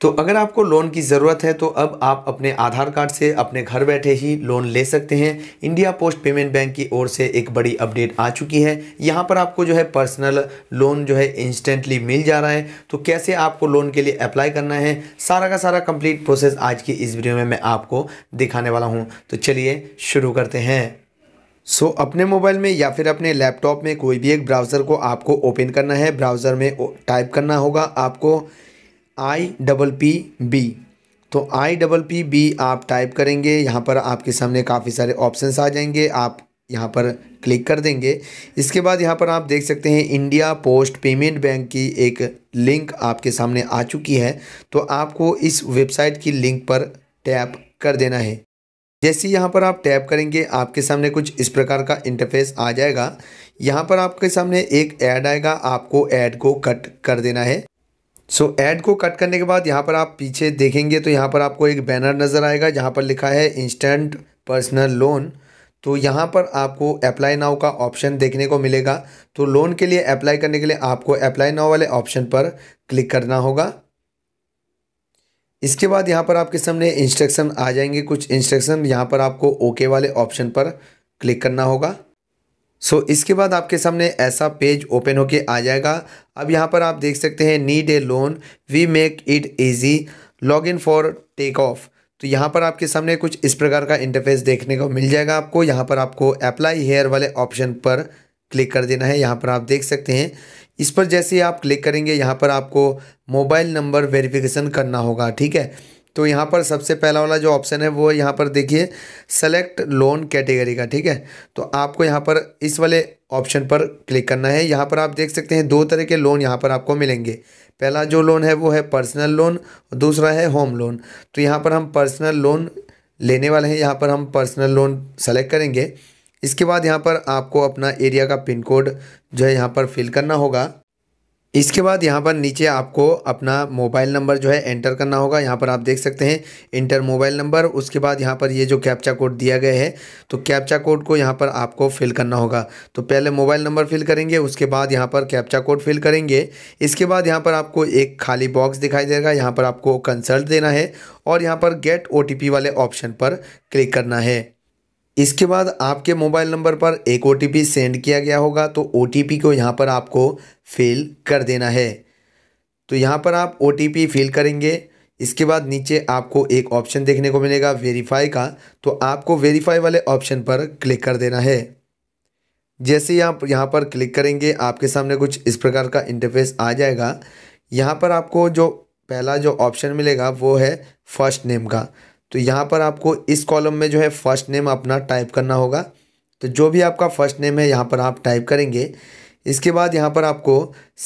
तो अगर आपको लोन की ज़रूरत है तो अब आप अपने आधार कार्ड से अपने घर बैठे ही लोन ले सकते हैं इंडिया पोस्ट पेमेंट बैंक की ओर से एक बड़ी अपडेट आ चुकी है यहाँ पर आपको जो है पर्सनल लोन जो है इंस्टेंटली मिल जा रहा है तो कैसे आपको लोन के लिए अप्लाई करना है सारा का सारा कंप्लीट प्रोसेस आज की इस वीडियो में मैं आपको दिखाने वाला हूँ तो चलिए शुरू करते हैं सो so, अपने मोबाइल में या फिर अपने लैपटॉप में कोई भी एक ब्राउज़र को आपको ओपन करना है ब्राउज़र में टाइप करना होगा आपको आई डबल पी बी तो आई डबल पी बी आप टाइप करेंगे यहाँ पर आपके सामने काफ़ी सारे ऑप्शन आ जाएंगे आप यहाँ पर क्लिक कर देंगे इसके बाद यहाँ पर आप देख सकते हैं इंडिया पोस्ट पेमेंट बैंक की एक लिंक आपके सामने आ चुकी है तो आपको इस वेबसाइट की लिंक पर टैप कर देना है जैसे यहाँ पर आप टैप करेंगे आपके सामने कुछ इस प्रकार का इंटरफेस आ जाएगा यहाँ पर आपके सामने एक ऐड आएगा आपको ऐड को कट कर देना है सो so, ऐड को कट करने के बाद यहाँ पर आप पीछे देखेंगे तो यहाँ पर आपको एक बैनर नज़र आएगा जहाँ पर लिखा है इंस्टेंट पर्सनल लोन तो यहाँ पर आपको अप्लाई नाउ का ऑप्शन देखने को मिलेगा तो लोन के लिए अप्लाई करने के लिए आपको अप्लाई नाउ वाले ऑप्शन पर क्लिक करना होगा इसके बाद यहाँ पर आपके सामने इंस्ट्रक्शन आ जाएंगे कुछ इंस्ट्रक्शन यहाँ पर आपको ओके वाले ऑप्शन पर क्लिक करना होगा सो so, इसके बाद आपके सामने ऐसा पेज ओपन होके आ जाएगा अब यहाँ पर आप देख सकते हैं need a loan we make it easy log in for take off तो यहाँ पर आपके सामने कुछ इस प्रकार का इंटरफेस देखने को मिल जाएगा आपको यहाँ पर आपको अप्लाई हेयर वाले ऑप्शन पर क्लिक कर देना है यहाँ पर आप देख सकते हैं इस पर जैसे आप क्लिक करेंगे यहाँ पर आपको मोबाइल नंबर वेरिफिकेशन करना होगा ठीक है तो यहाँ पर सबसे पहला वाला जो ऑप्शन है वो यहाँ पर देखिए सेलेक्ट लोन कैटेगरी का ठीक है तो आपको यहाँ पर इस वाले ऑप्शन पर क्लिक करना है यहाँ पर आप देख सकते हैं दो तरह के लोन यहाँ पर आपको मिलेंगे पहला जो लोन है वो है पर्सनल लोन दूसरा है होम लोन तो यहाँ पर हम पर्सनल लोन लेने वाले हैं यहाँ पर हम पर्सनल लोन सेलेक्ट करेंगे इसके बाद यहाँ पर आपको अपना एरिया का पिन कोड जो है यहाँ पर फिल करना होगा इसके बाद यहाँ पर नीचे आपको अपना मोबाइल नंबर जो है एंटर करना होगा यहाँ पर आप देख सकते हैं इंटर मोबाइल नंबर उसके बाद यहाँ पर ये जो कैप्चा कोड दिया गया है तो कैप्चा कोड को यहाँ पर आपको फिल करना होगा तो पहले मोबाइल नंबर फिल करेंगे उसके बाद यहाँ पर कैप्चा कोड फिल करेंगे इसके बाद यहाँ पर आपको एक खाली बॉक्स दिखाई देगा यहाँ पर आपको कंसल्ट देना है और यहाँ पर गेट ओ वाले ऑप्शन पर क्लिक करना है इसके बाद आपके मोबाइल नंबर पर एक ओ सेंड किया गया होगा तो ओ को यहाँ पर आपको फिल कर देना है तो यहाँ पर आप ओ फिल करेंगे इसके बाद नीचे आपको एक ऑप्शन देखने को मिलेगा वेरीफाई का तो आपको वेरीफाई वाले ऑप्शन पर क्लिक कर देना है जैसे ही आप यहाँ पर क्लिक करेंगे आपके सामने कुछ इस प्रकार का इंटरफेस आ जाएगा यहाँ पर आपको जो पहला जो ऑप्शन मिलेगा वो है फर्स्ट नेम का तो यहाँ पर आपको इस कॉलम में जो है फर्स्ट नेम अपना टाइप करना होगा तो जो भी आपका फर्स्ट नेम है यहाँ पर आप टाइप करेंगे इसके बाद यहाँ पर आपको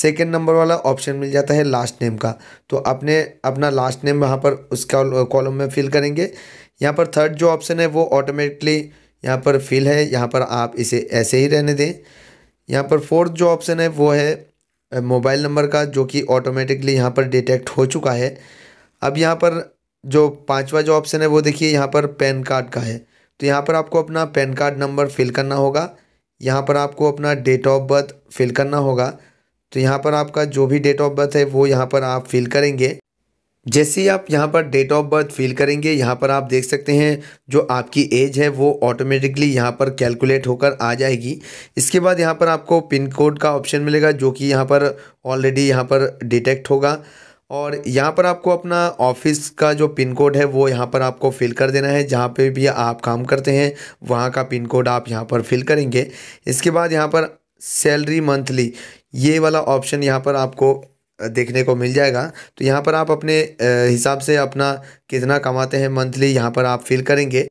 सेकेंड नंबर वाला ऑप्शन मिल जाता है लास्ट नेम का तो अपने अपना लास्ट नेम वहाँ पर उस कॉलम में फिल करेंगे यहाँ पर थर्ड जो ऑप्शन है वो ऑटोमेटिकली यहाँ पर फिल है यहाँ पर आप इसे ऐसे ही रहने दें यहाँ पर फोर्थ जो ऑप्शन है वो है मोबाइल नंबर का जो कि ऑटोमेटिकली यहाँ पर डिटेक्ट हो चुका है अब यहाँ पर जो पांचवा जो ऑप्शन है वो देखिए यहाँ पर पैन कार्ड का है तो यहाँ पर आपको अपना पैन कार्ड नंबर फिल करना होगा यहाँ पर आपको अपना डेट ऑफ बर्थ फिल करना होगा तो यहाँ पर आपका जो भी डेट ऑफ बर्थ है वो यहाँ पर आप फिल करेंगे जैसे ही आप यहाँ पर डेट ऑफ बर्थ फिल करेंगे यहाँ पर आप देख सकते हैं जो आपकी एज है वो ऑटोमेटिकली यहाँ पर कैलकुलेट होकर आ जाएगी इसके बाद यहाँ पर आपको पिन कोड का ऑप्शन मिलेगा जो कि यहाँ पर ऑलरेडी यहाँ पर डिटेक्ट होगा और यहाँ पर आपको अपना ऑफिस का जो पिन कोड है वो यहाँ पर आपको फिल कर देना है जहाँ पे भी आप काम करते हैं वहाँ का पिन कोड आप यहाँ पर फिल करेंगे इसके बाद यहाँ पर सैलरी मंथली ये वाला ऑप्शन यहाँ पर आपको देखने को मिल जाएगा तो यहाँ पर आप अपने हिसाब से अपना कितना कमाते हैं मंथली यहाँ पर आप फिल करेंगे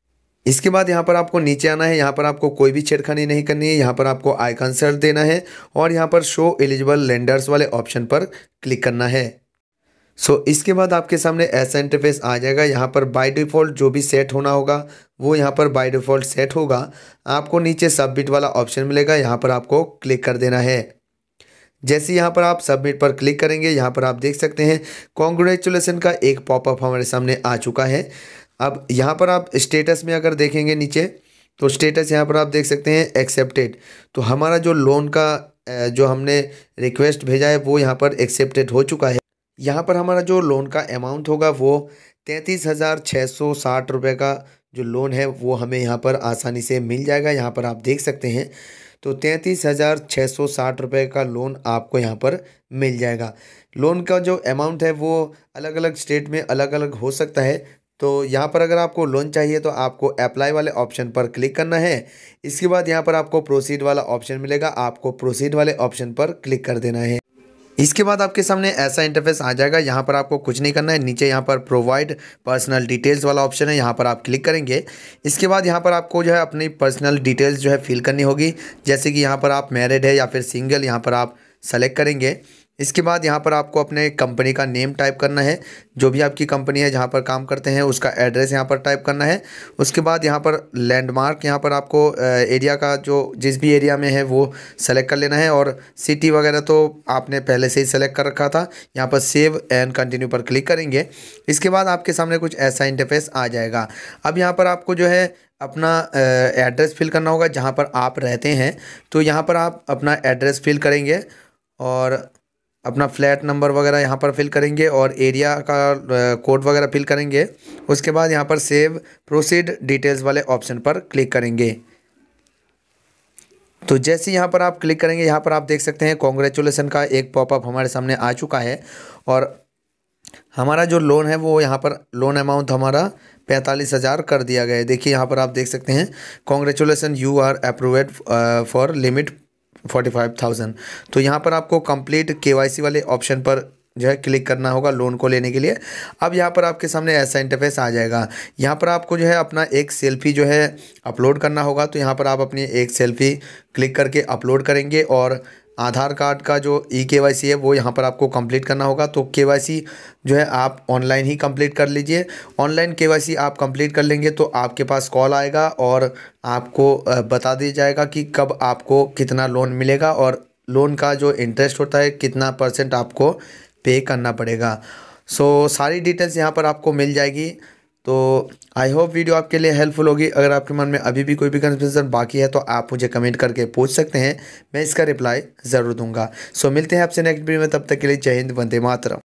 इसके बाद यहाँ पर आपको नीचे आना है यहाँ पर आपको कोई भी छेड़खानी नहीं करनी है यहाँ पर आपको आई कंसर्ट देना है और यहाँ पर शो एलिजिबल लेंडर्स वाले ऑप्शन पर क्लिक करना है सो so, इसके बाद आपके सामने ऐसा इंटरफेस आ जाएगा यहाँ पर बाय डिफ़ॉल्ट जो भी सेट होना होगा वो यहाँ पर बाय डिफ़ॉल्ट सेट होगा आपको नीचे सबमिट वाला ऑप्शन मिलेगा यहाँ पर आपको क्लिक कर देना है जैसे यहाँ पर आप सबमिट पर क्लिक करेंगे यहाँ पर आप देख सकते हैं कॉन्ग्रेचुलेसन का एक पॉपअप हमारे सामने आ चुका है अब यहाँ पर आप स्टेटस में अगर देखेंगे नीचे तो स्टेटस यहाँ पर आप देख सकते हैं एक्सेप्टेड तो हमारा जो लोन का जो हमने रिक्वेस्ट भेजा है वो यहाँ पर एक्सेप्टेड हो चुका है यहाँ पर हमारा जो लोन का अमाउंट होगा वो तैंतीस हज़ार छः सौ साठ रुपये का जो लोन है वो हमें यहाँ पर आसानी से मिल जाएगा यहाँ पर आप देख सकते हैं तो तैंतीस हज़ार छः सौ साठ रुपये का लोन आपको यहाँ पर मिल जाएगा लोन का जो अमाउंट है वो अलग अलग स्टेट में अलग अलग हो सकता है तो यहाँ पर अगर आपको लोन चाहिए तो आपको अप्लाई वाले ऑप्शन पर क्लिक करना है इसके बाद यहाँ पर आपको प्रोसीड वाला ऑप्शन मिलेगा आपको प्रोसीड वाले ऑप्शन पर क्लिक कर देना है इसके बाद आपके सामने ऐसा इंटरफेस आ जाएगा यहाँ पर आपको कुछ नहीं करना है नीचे यहाँ पर प्रोवाइड पर्सनल डिटेल्स वाला ऑप्शन है यहाँ पर आप क्लिक करेंगे इसके बाद यहाँ पर आपको जो है अपनी पर्सनल डिटेल्स जो है फिल करनी होगी जैसे कि यहाँ पर आप मैरिड है या फिर सिंगल यहाँ पर आप सेलेक्ट करेंगे इसके बाद यहाँ पर आपको अपने कंपनी का नेम टाइप करना है जो भी आपकी कंपनी है जहाँ पर काम करते हैं उसका एड्रेस यहाँ पर टाइप करना है उसके बाद यहाँ पर लैंडमार्क यहाँ पर आपको एरिया का जो जिस भी एरिया में है वो सेलेक्ट कर लेना है और सिटी वगैरह तो आपने पहले से ही सेलेक्ट कर रखा था यहाँ पर सेव एंड कंटिन्यू पर क्लिक करेंगे इसके बाद आपके सामने कुछ ऐसा इंटरफेस आ जाएगा अब यहाँ पर आपको जो है अपना एड्रेस फिल करना होगा जहाँ पर आप रहते हैं तो यहाँ पर आप अपना एड्रेस फिल करेंगे और अपना फ्लैट नंबर वगैरह यहाँ पर फिल करेंगे और एरिया का कोड वगैरह फिल करेंगे उसके बाद यहाँ पर सेव प्रोसीड डिटेल्स वाले ऑप्शन पर क्लिक करेंगे तो जैसे यहाँ पर आप क्लिक करेंगे यहाँ पर आप देख सकते हैं कॉन्ग्रेचुलेसन का एक पॉपअप हमारे सामने आ चुका है और हमारा जो लोन है वो यहाँ पर लोन अमाउंट हमारा पैंतालीस हज़ार कर दिया गया है देखिए यहाँ पर आप देख सकते हैं congratulation you are approved for limit forty five thousand तो यहाँ पर आपको कंप्लीट केवाईसी वाले ऑप्शन पर जो है क्लिक करना होगा लोन को लेने के लिए अब यहाँ पर आपके सामने ऐसा इंटरफेस आ जाएगा यहाँ पर आपको जो है अपना एक सेल्फी जो है अपलोड करना होगा तो यहाँ पर आप अपनी एक सेल्फी क्लिक करके अपलोड करेंगे और आधार कार्ड का जो ई के वाई सी है वो यहाँ पर आपको कंप्लीट करना होगा तो के वाई सी जो है आप ऑनलाइन ही कंप्लीट कर लीजिए ऑनलाइन के वाई सी आप कंप्लीट कर लेंगे तो आपके पास कॉल आएगा और आपको बता दिया जाएगा कि कब आपको कितना लोन मिलेगा और लोन का जो इंटरेस्ट होता है कितना परसेंट आपको पे करना पड़ेगा सो so, सारी डिटेल्स यहाँ पर आपको मिल जाएगी तो आई होप वीडियो आपके लिए हेल्पफुल होगी अगर आपके मन में अभी भी कोई भी कन्फ्यूज़न बाकी है तो आप मुझे कमेंट करके पूछ सकते हैं मैं इसका रिप्लाई ज़रूर दूंगा सो मिलते हैं आपसे नेक्स्ट वीडियो में तब तक के लिए जय हिंद वंदे मातरम